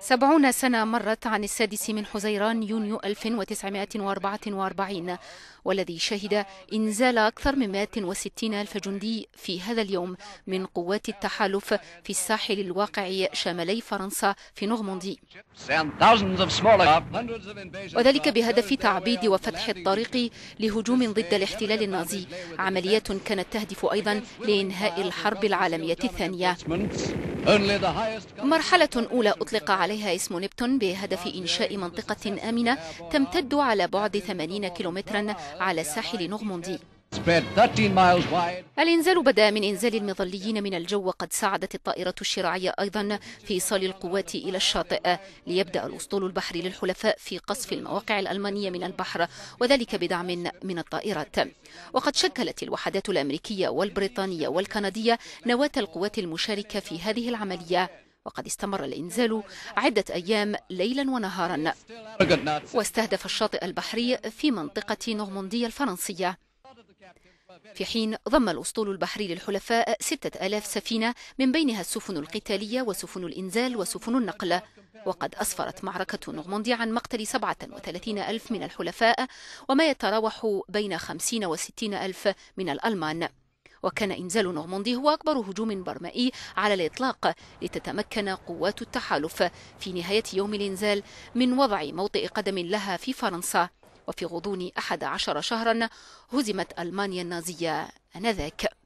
سبعون سنة مرت عن السادس من حزيران يونيو 1944 والذي شهد إنزال أكثر من 160 ألف جندي في هذا اليوم من قوات التحالف في الساحل الواقع شمالي فرنسا في نورماندي وذلك بهدف تعبيد وفتح الطريق لهجوم ضد الاحتلال النازي عمليات كانت تهدف أيضا لإنهاء الحرب العالمية الثانية مرحلة أولى أطلق عليها اسم نبتون بهدف إنشاء منطقة آمنة تمتد على بعد 80 كيلومترا على ساحل نغموندي الإنزال بدأ من إنزال المظليين من الجو وقد ساعدت الطائرة الشراعية أيضا في إيصال القوات إلى الشاطئ ليبدأ الأسطول البحري للحلفاء في قصف المواقع الألمانية من البحر وذلك بدعم من الطائرات وقد شكلت الوحدات الأمريكية والبريطانية والكندية نواة القوات المشاركة في هذه العملية وقد استمر الإنزال عدة أيام ليلا ونهارا واستهدف الشاطئ البحري في منطقة نورموندية الفرنسية في حين ضم الأسطول البحري للحلفاء ستة آلاف سفينة من بينها السفن القتالية وسفن الإنزال وسفن النقل وقد أسفرت معركة نغمندي عن مقتل وثلاثين ألف من الحلفاء وما يتراوح بين 50 و 60 ألف من الألمان وكان إنزال نغمندي هو أكبر هجوم برمائي على الإطلاق لتتمكن قوات التحالف في نهاية يوم الإنزال من وضع موطئ قدم لها في فرنسا وفي غضون أحد عشر شهرا هزمت ألمانيا النازية آنذاك